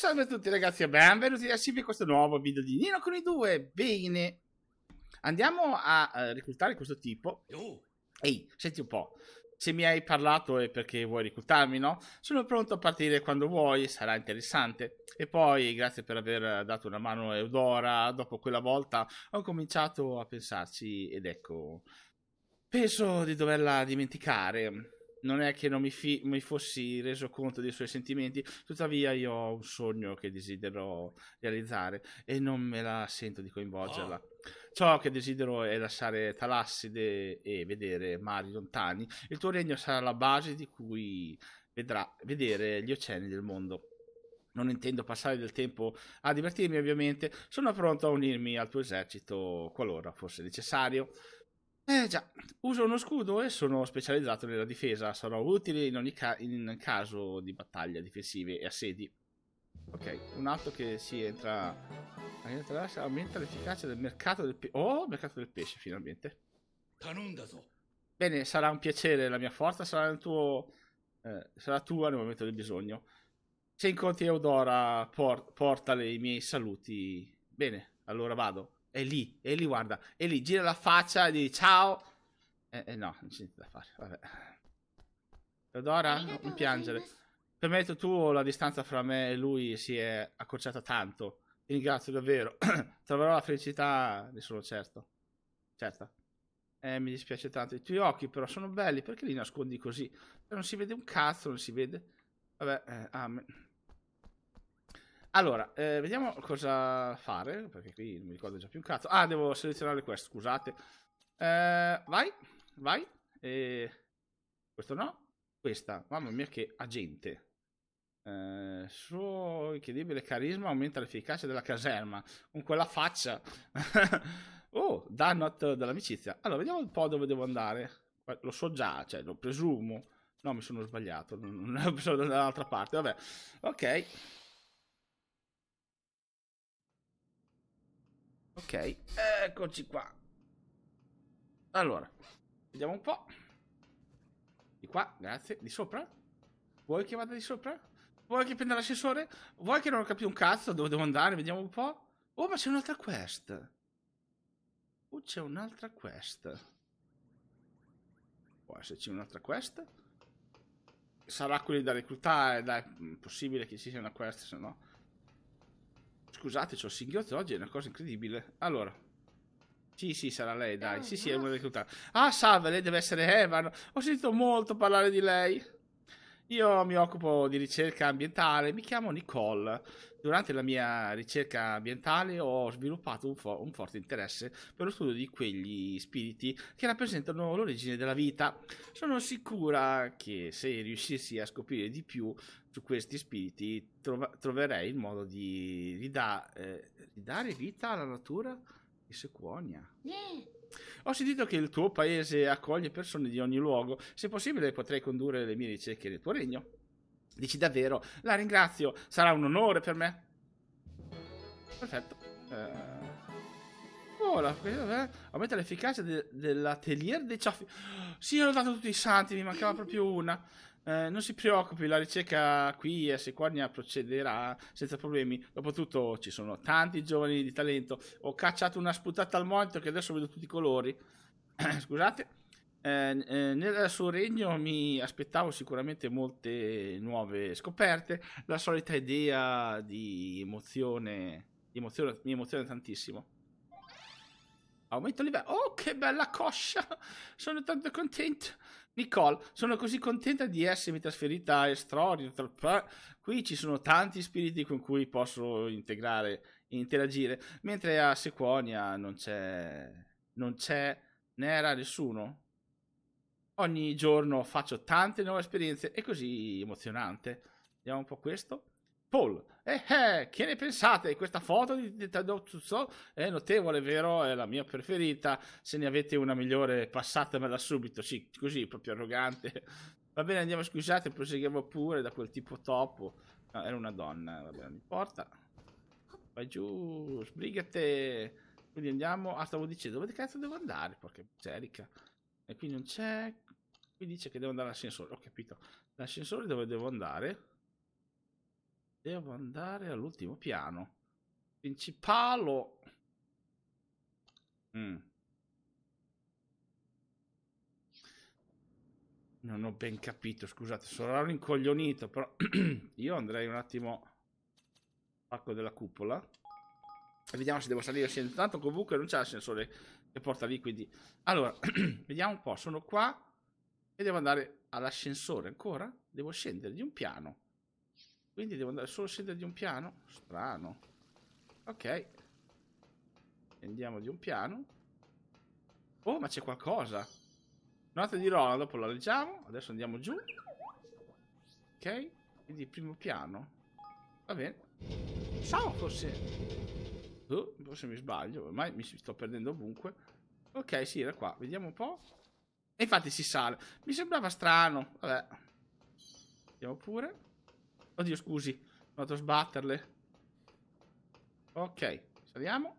Salve a tutti ragazzi e benvenuti a Civi questo nuovo video di Nino con i due. Bene, andiamo a uh, eh, reclutare questo tipo. Oh. Ehi, senti un po', se mi hai parlato è perché vuoi reclutarmi, no? Sono pronto a partire quando vuoi, sarà interessante. E poi grazie per aver dato una mano a Eudora, dopo quella volta ho cominciato a pensarci ed ecco, penso di doverla dimenticare non è che non mi, fi- mi, fossi reso conto dei suoi sentimenti, tuttavia io ho un sogno che desidero realizzare e non me la sento di coinvolgerla. Oh. Ciò che desidero è lasciare Talasside e vedere mari lontani. Il tuo regno sarà la base di cui vedrà vedere gli oceani del mondo. Non intendo passare del tempo a divertirmi, ovviamente. Sono pronto a unirmi al tuo esercito qualora fosse necessario. Eh già, uso uno scudo e sono specializzato nella difesa, sarò utile in ogni ca- in caso di battaglia difensive e assedi. Ok, un altro che si entra... Aumenta l'efficacia del mercato del pesce. Oh, mercato del pesce finalmente. Bene, sarà un piacere, la mia forza sarà, tuo, eh, sarà tua nel momento del bisogno. Se incontri Eudora, por- portale i miei saluti. Bene, allora vado è lì, è lì, guarda, è lì, gira la faccia e dice ciao. Eh, eh, no, non c'è niente da fare, vabbè. Teodora, non piangere. Permetto tu, la distanza fra me e lui si è accorciata tanto. Ti ringrazio davvero. Troverò la felicità, ne sono certo. Certo. Eh, mi dispiace tanto. I tuoi occhi però sono belli, perché li nascondi così? Non si vede un cazzo, non si vede. Vabbè, eh, amen. Allora, eh, vediamo cosa fare, perché qui non mi ricordo già più un cazzo. Ah, devo selezionare questo, scusate. Eh, vai, vai. Eh, questo no, questa. Mamma mia che agente. Eh, suo incredibile carisma aumenta l'efficacia della caserma. Con quella faccia. oh, danno dell'amicizia. Allora, vediamo un po' dove devo andare. Lo so già, cioè, lo presumo. No, mi sono sbagliato. Non, non, sono da dall'altra parte. Vabbè, ok. Ok, eccoci qua. Allora, vediamo un po'. Di qua, grazie. Di sopra? Vuoi che vada di sopra? Vuoi che prenda l'ascensore? Vuoi che non ho capito un cazzo dove devo andare? Vediamo un po'. Oh, ma c'è un'altra quest. Oh, c'è un'altra quest. Può esserci un'altra quest. Sarà quelli da reclutare, dai, è mm, possibile che ci sia una quest, se no. Scusate, ho singhiozzo oggi, è una cosa incredibile. Allora. Sì, sì, sarà lei, dai. Ah, sì, sì, è ah. una reclutata. Ah, salve, lei deve essere Evan. Ho sentito molto parlare di lei. Io mi occupo di ricerca ambientale, mi chiamo Nicole. Durante la mia ricerca ambientale ho sviluppato un, fo- un forte interesse per lo studio di quegli spiriti che rappresentano l'origine della vita. Sono sicura che se riuscissi a scoprire di più su questi spiriti trova- troverei il modo di rida- eh, ridare vita alla natura di Sequonia. Yeah. Ho sentito che il tuo paese accoglie persone di ogni luogo. Se possibile, potrei condurre le mie ricerche nel tuo regno. Dici davvero, la ringrazio, sarà un onore per me. Perfetto. Eh... Oh, eh, aumenta l'efficacia de... dell'atelier dei cioffi. Sì, ho dato tutti i santi, mi mancava proprio una. Eh, non si preoccupi, la ricerca qui a Sequania procederà senza problemi. Dopotutto ci sono tanti giovani di talento. Ho cacciato una sputata al monitor che adesso vedo tutti i colori. Scusate. Eh, eh, nel suo regno mi aspettavo sicuramente molte nuove scoperte, la solita idea di emozione, di emozione mi emoziona tantissimo. Aumento livello. Oh, che bella coscia! Sono tanto contento. Nicole, sono così contenta di essermi trasferita a Estrorio. Eh. Qui ci sono tanti spiriti con cui posso integrare e interagire, mentre a Sequonia non c'è non c'è ne era nessuno. Ogni giorno faccio tante nuove esperienze, è così emozionante. Vediamo un po' questo. Paul, eh, eh, che ne pensate? Questa foto di, di Tadeo Tuzzo è notevole, vero? È la mia preferita. Se ne avete una migliore, passatemela subito. Sì, così, proprio arrogante. Va bene, andiamo, scusate, proseguiamo pure da quel tipo topo. No, era una donna, va bene, non importa. Vai giù, sbrigate. Quindi andiamo... Ah, stavo dicendo, dove cazzo devo andare? Porca miseria. E qui non c'è... Qui dice che devo andare all'ascensore. Ho capito. L'ascensore dove devo andare? Devo andare all'ultimo piano. principale Mm. Non ho ben capito, scusate, sono rincoglionito però io andrei un attimo al della cupola. E vediamo se devo salire sì, intanto comunque non c'è l'ascensore che porta lì, quindi... Allora, vediamo un po', sono qua e devo andare all'ascensore ancora? Devo scendere di un piano. Quindi devo andare solo a scendere di un piano? Strano. Ok. Andiamo di un piano. Oh, ma c'è qualcosa. Nota di Rola, dopo la leggiamo. Adesso andiamo giù. Ok. Quindi primo piano. Va bene. Ciao, forse... Oh, forse mi sbaglio, ormai mi sto perdendo ovunque. Ok, sì, era qua. Vediamo un po'. E infatti si sale. Mi sembrava strano. Vabbè. Vediamo pure. Oddio, scusi. vado a sbatterle. Ok, saliamo.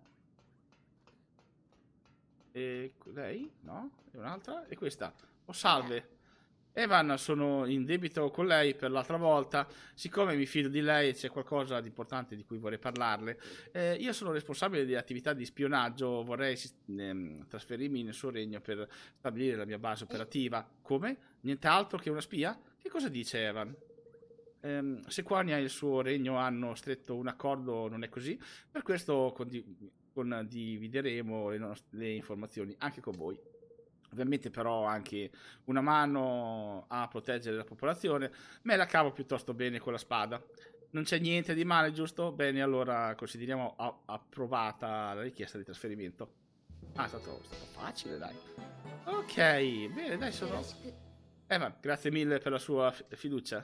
E lei? No? E un'altra? E questa? Oh, salve. Evan, sono in debito con lei per l'altra volta. Siccome mi fido di lei c'è qualcosa di importante di cui vorrei parlarle, eh, io sono responsabile di attività di spionaggio. Vorrei ehm, trasferirmi nel suo regno per stabilire la mia base operativa. Come? Nient'altro che una spia? Che cosa dice Evan? ehm, Sequania e il suo regno hanno stretto un accordo, non è così, per questo condivideremo le, nostre, le informazioni anche con voi. Ovviamente però anche una mano a proteggere la popolazione, me la cavo piuttosto bene con la spada. Non c'è niente di male, giusto? Bene, allora consideriamo a- approvata la richiesta di trasferimento. Ah, è stato, è stato facile, dai. Ok, bene, dai, sono... Evan, eh. eh, grazie mille per la sua fiducia.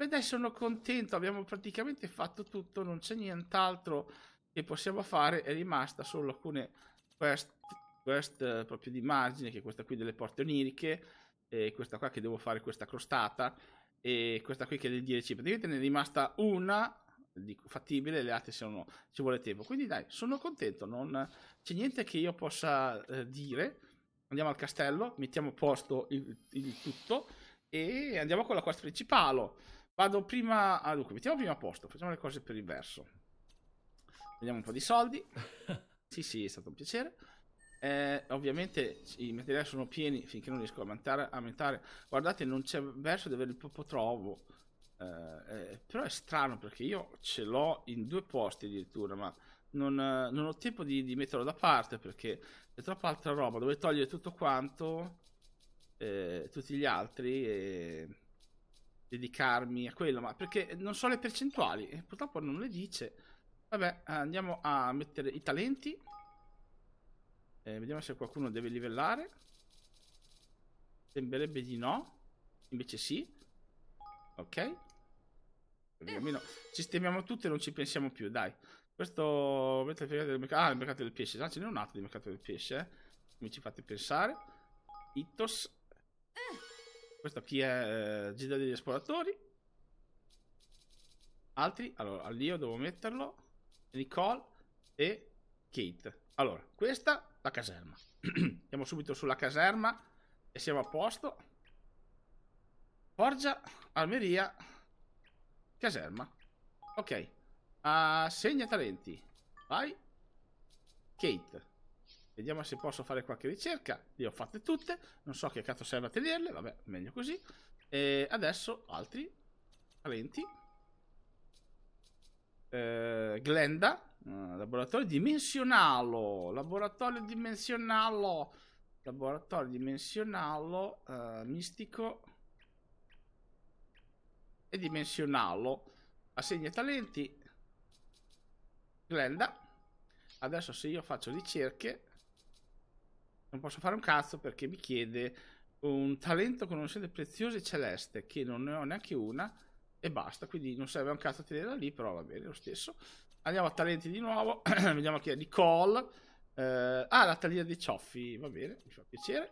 Beh, dai, sono contento. Abbiamo praticamente fatto tutto, non c'è nient'altro che possiamo fare. È rimasta solo alcune quest, quest eh, proprio di margine, che è questa qui delle porte oniriche, e questa qua che devo fare questa crostata, e questa qui che è del 10. Praticamente ne è rimasta una dico, fattibile, le altre sono, ci vuole tempo. Quindi, dai, sono contento. Non c'è niente che io possa eh, dire. Andiamo al castello, mettiamo a posto il, il tutto e andiamo con la quest principale Vado prima... Ah, dunque, mettiamo prima a posto, facciamo le cose per il verso. Vediamo un po' di soldi. sì, sì, è stato un piacere. Eh, ovviamente i materiali sono pieni finché non riesco a aumentare. Guardate, non c'è verso di averli proprio troppo. Eh, eh, però è strano perché io ce l'ho in due posti addirittura, ma non, eh, non ho tempo di, di, metterlo da parte perché è troppa altra roba. Dove togliere tutto quanto, eh, tutti gli altri e dedicarmi a quello, ma perché non so le percentuali e eh, purtroppo non le dice. Vabbè, andiamo a mettere i talenti. Eh, vediamo se qualcuno deve livellare. Sembrerebbe di no, invece sì. Ok. Almeno sistemiamo tutto e non ci pensiamo più, dai. Questo... Mette il mercato del Ah, il mercato del pesce. Ah, ce n'è un altro di mercato del pesce, eh. Mi ci fate pensare. Itos. Eh, questo chi è eh, Gilda degli Esploratori. Altri, allora, io devo metterlo, Nicole e Kate. Allora, questa la caserma. Andiamo subito sulla caserma e siamo a posto. Forgia, Almeria, caserma. Ok, assegna ah, talenti. Vai. Kate. Vediamo se posso fare qualche ricerca. Le ho fatte tutte. Non so che cazzo serve a tenerle. Vabbè, meglio così. E adesso altri. talenti. Eh, Glenda. Eh, laboratorio dimensionale. Laboratorio dimensionale. Laboratorio dimensionale. Eh, mistico. E dimensionale. Assegna talenti. Glenda. Adesso se io faccio ricerche non posso fare un cazzo perché mi chiede un talento conoscente prezioso e celeste che non ne ho neanche una e basta, quindi non serve un cazzo tenerla lì, però va bene lo stesso. Andiamo a talenti di nuovo, vediamo chi è Nicole. Eh, ah, la taglia dei cioffi, va bene, mi fa piacere.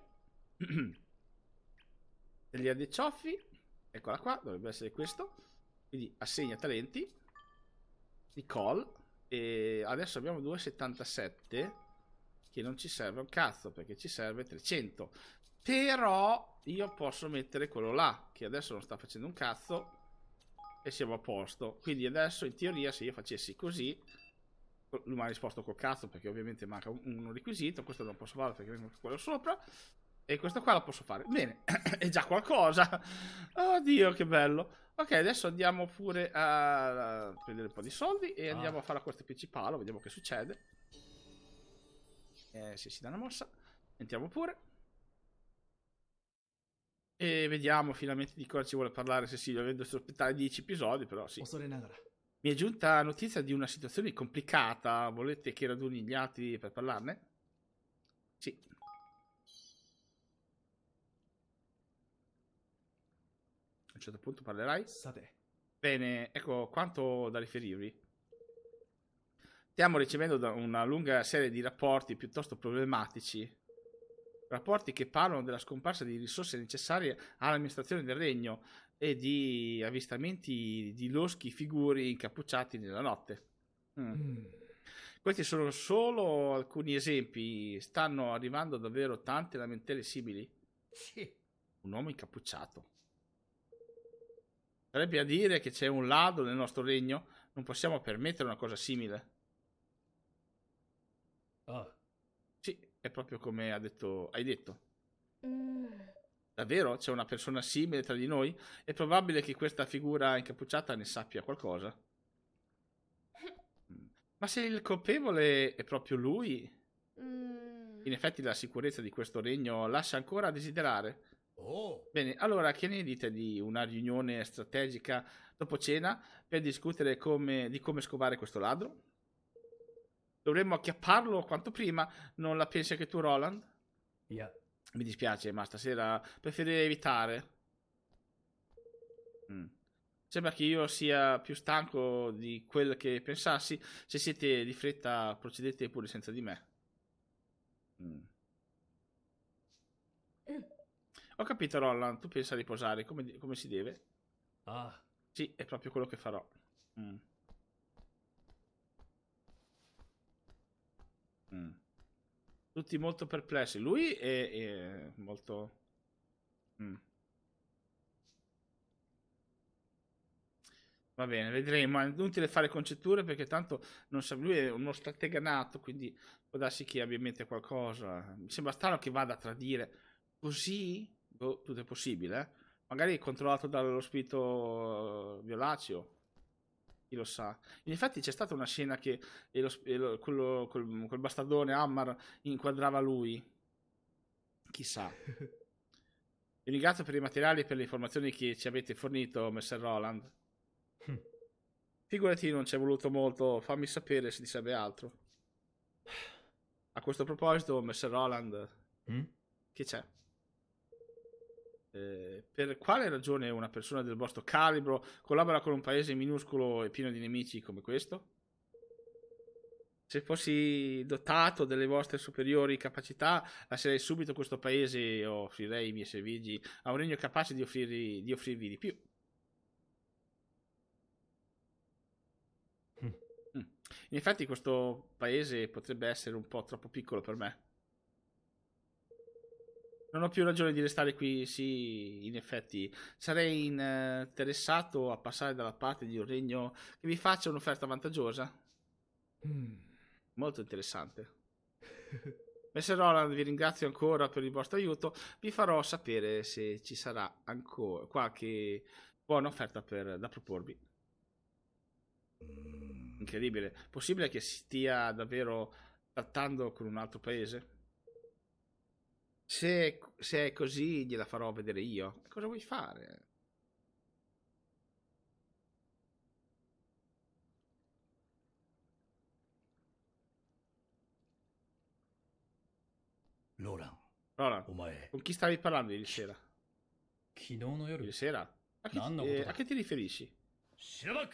taglia dei cioffi, eccola qua, dovrebbe essere questo. Quindi assegna talenti. Nicole. E adesso abbiamo 2,77 che non ci serve un cazzo perché ci serve 300 però io posso mettere quello là che adesso non sta facendo un cazzo e siamo a posto quindi adesso in teoria se io facessi così lui mi ha risposto col cazzo perché ovviamente manca un, un requisito questo non posso farlo perché vengo quello sopra e questo qua lo posso fare bene è già qualcosa oddio che bello ok adesso andiamo pure a prendere un po' di soldi e ah. andiamo a fare la corte principale vediamo che succede eh, se si dà una mossa. Sentiamo pure. E vediamo finalmente di cosa ci vuole parlare Cecilio, avendo aspettare 10 episodi, però sì. Mi è giunta notizia di una situazione complicata, volete che raduni gli altri per parlarne? Sì. A un certo punto parlerai? Sate. Bene, ecco quanto da riferirvi. Stiamo ricevendo una lunga serie di rapporti piuttosto problematici. Rapporti che parlano della scomparsa di risorse necessarie all'amministrazione del regno e di avvistamenti di loschi figuri incappucciati nella notte. Mm. Mm. Questi sono solo alcuni esempi. Stanno arrivando davvero tante lamentele simili. Sì. Un uomo incappucciato. Sarebbe a dire che c'è un ladro nel nostro regno? Non possiamo permettere una cosa simile. Oh. Sì, è proprio come ha detto, hai detto. Mm. Davvero? C'è una persona simile tra di noi? È probabile che questa figura incappucciata ne sappia qualcosa. Ma se il colpevole è proprio lui... Mm. In effetti la sicurezza di questo regno lascia ancora a desiderare. Oh. Bene, allora che ne dite di una riunione strategica dopo cena per discutere come, di come scovare questo ladro? dovremmo acchiapparlo quanto prima. Non la pensi anche tu, Roland? Yeah. Mi dispiace, ma stasera preferirei evitare. Mm. Sembra che io sia più stanco di quel che pensassi. Se siete di fretta, procedete pure senza di me. Mm. Ho capito, Roland. Tu pensa a riposare come, come si deve? Ah. Sì, è proprio quello che farò. Mm. Mm. Tutti molto perplessi. Lui è, è molto... Mm. Va bene, vedremo. È inutile fare concetture perché tanto non sa, lui è uno stratega nato, quindi può darsi che abbia in mente qualcosa. Mi sembra strano che vada a tradire così, boh, tutto è possibile. Eh. Magari è controllato dallo spirito eh, violaceo chi lo sa. Infatti c'è stata una scena che e lo, e lo, quello, col, col bastardone Ammar inquadrava lui. Chissà. Vi ringrazio per i materiali e per le informazioni che ci avete fornito, Messer Roland. Hm. Figurati, non ci è voluto molto, fammi sapere se ti serve altro. A questo proposito, Messer Roland, mm? che c'è? Eh, per quale ragione una persona del vostro calibro collabora con un paese minuscolo e pieno di nemici come questo? Se fossi dotato delle vostre superiori capacità, lascerei subito questo paese e offrirei i miei servigi a un regno capace di, offrirvi di, offrirvi di più. Hm. Mm. In effetti questo paese potrebbe essere un po' troppo piccolo per me non ho più ragione di restare qui. Sì, in effetti, sarei interessato a passare dalla parte di un regno che vi faccia un'offerta vantaggiosa. Mm. Molto interessante. Messer Roland, vi ringrazio ancora per il vostro aiuto. Vi farò sapere se ci sarà ancora qualche buona offerta per, da proporvi. Mm. Incredibile. Possibile che si stia davvero trattando con un altro paese? Se, se è così, gliela farò vedere io. Cosa vuoi fare? Loran. Loran. Con chi stavi parlando ieri sera? Ieri sera? A che, eh, a che ti riferisci? Non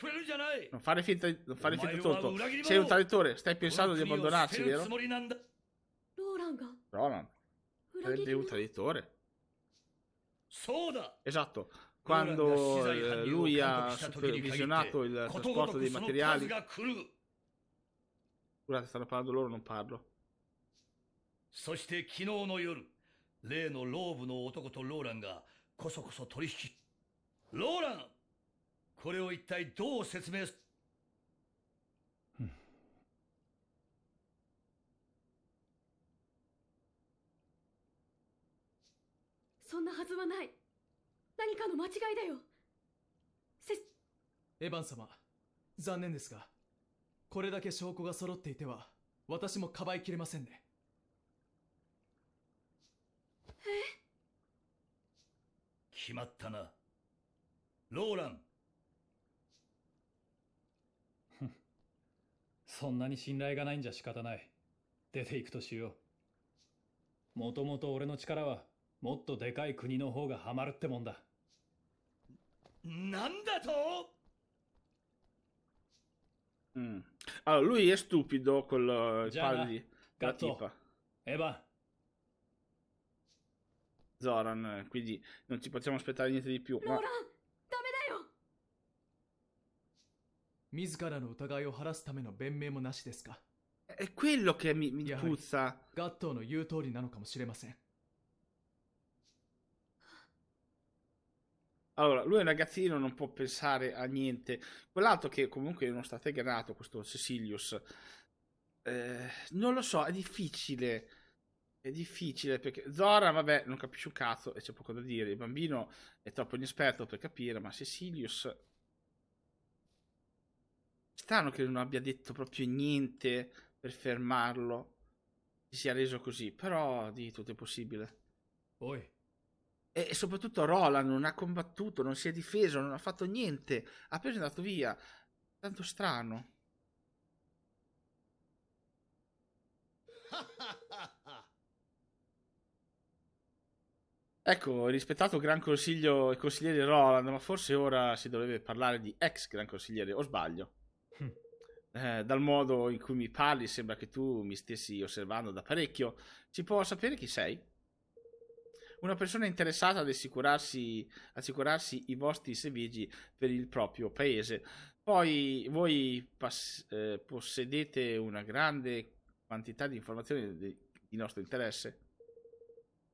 fare finta, non fare finta tonto. Sei un traditore, stai pensando di abbandonarci, vero? Loran. Prende un traditore. Esatto. Quando eh, lui ha supervisionato il trasporto dei materiali. Scusate, stanno parlando loro, non parlo. そして昨日の夜、例のローブの男とローランがこそこそ取引。ローランこれを一体どう説明すなはずはない何かの間違いだよせエヴァン様残念ですがこれだけ証拠が揃っていては私もかばいきれませんねえ決まったなローランそんなに信頼がないんじゃ仕方ない出ていくとしようもともと俺の力はもっとでかい国の方がハマるってもんだ。なんだと Mm. Allora, lui è stupido, quel Gianna, di... gatto, Eva. Zoran, quindi non ci possiamo aspettare niente di più. Ma... 自らの疑いを晴らすための弁明もなしですか È quello che mi, mi puzza. ガットーの言う通りなのかもしれません。Allora, lui è un ragazzino, non può pensare a niente. Quell'altro che comunque è uno stratega nato, questo Cecilius, eh, non lo so, è difficile. È difficile perché Zora, vabbè, non capisce un cazzo e c'è poco da dire. Il bambino è troppo inesperto per capire, ma Cecilius... Strano che non abbia detto proprio niente per fermarlo. Si sia reso così, però di tutto è possibile. Poi, e soprattutto Roland non ha combattuto, non si è difeso, non ha fatto niente, ha preso e andato via. Tanto strano. Ecco, rispettato Gran Consiglio e Consigliere Roland, ma forse ora si dovrebbe parlare di ex Gran Consigliere, o sbaglio? Hm. Eh, dal modo in cui mi parli sembra che tu mi stessi osservando da parecchio. Ci può sapere chi sei? una persona interessata ad assicurarsi, assicurarsi i vostri servizi per il proprio paese. Poi voi pass- eh, possedete una grande quantità di informazioni di, di nostro interesse.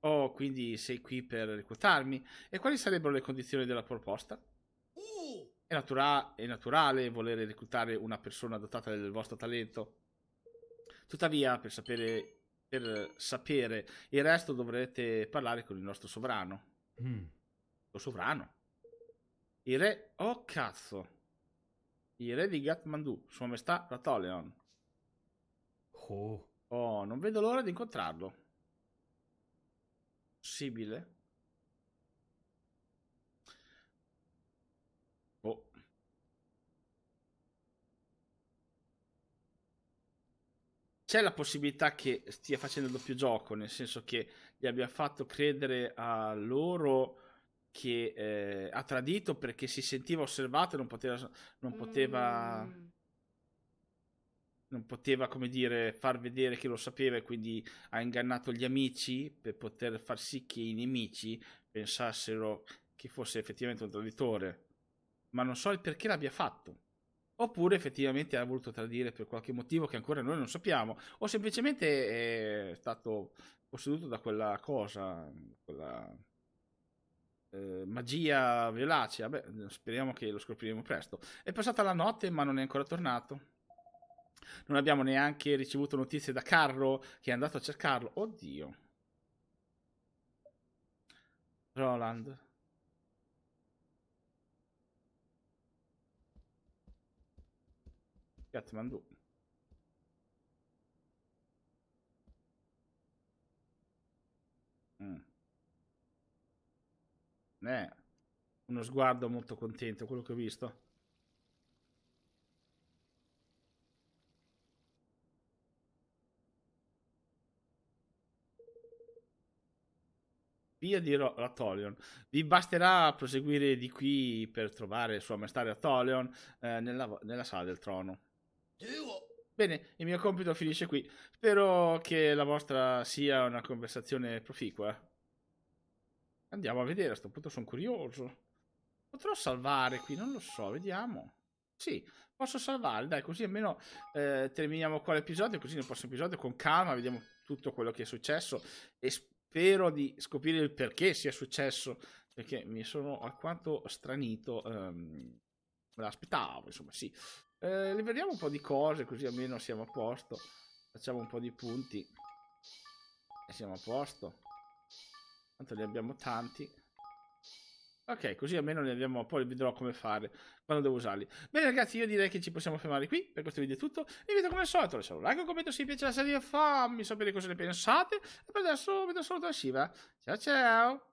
Oh, quindi sei qui per reclutarmi? E quali sarebbero le condizioni della proposta? Uh! È, natura- è naturale volere reclutare una persona dotata del vostro talento. Tuttavia, per sapere per sapere il resto dovrete parlare con il nostro sovrano. Mm. Lo sovrano. Il re... Oh cazzo. Il re di Gatmandu, Sua Maestà Ratoleon. Oh. Oh, non vedo l'ora di incontrarlo. Possibile? c'è la possibilità che stia facendo il doppio gioco, nel senso che gli abbia fatto credere a loro che eh, ha tradito perché si sentiva osservato e non poteva non poteva, mm. non poteva come dire far vedere che lo sapeva e quindi ha ingannato gli amici per poter far sì che i nemici pensassero che fosse effettivamente un traditore ma non so il perché l'abbia fatto oppure effettivamente ha voluto tradire per qualche motivo che ancora noi non sappiamo, o semplicemente è stato posseduto da quella cosa, quella eh, magia violacea. Beh, speriamo che lo scopriremo presto. È passata la notte, ma non è ancora tornato. Non abbiamo neanche ricevuto notizie da Carlo che è andato a cercarlo. Oddio. Roland. Kathmandu. Mm. Eh, uno sguardo molto contento, quello che ho visto. via di Ratolion. Vi basterà proseguire di qui per trovare Sua Maestà Ratolion eh, nella, nella sala del trono. Bene, il mio compito finisce qui. Spero che la vostra sia una conversazione proficua. Andiamo a vedere, a questo punto sono curioso. Potrò salvare qui? Non lo so, vediamo. Sì, posso salvare, dai, così almeno eh, terminiamo qua l'episodio, così nel prossimo episodio con calma vediamo tutto quello che è successo e spero di scoprire il perché sia successo, perché mi sono alquanto stranito, ehm, me l'aspettavo, insomma, sì. Eh, liberiamo un po' di cose così almeno siamo a posto. Facciamo un po' di punti. E siamo a posto. Tanto ne abbiamo tanti. Ok, così almeno ne abbiamo, poi vedrò come fare quando devo usarli. Bene ragazzi, io direi che ci possiamo fermare qui, per questo video è tutto. Vi invito come al solito a un like, un commento se vi piace la serie, fammi sapere cosa ne pensate. E per adesso vi do saluto da Shiva. Ciao ciao!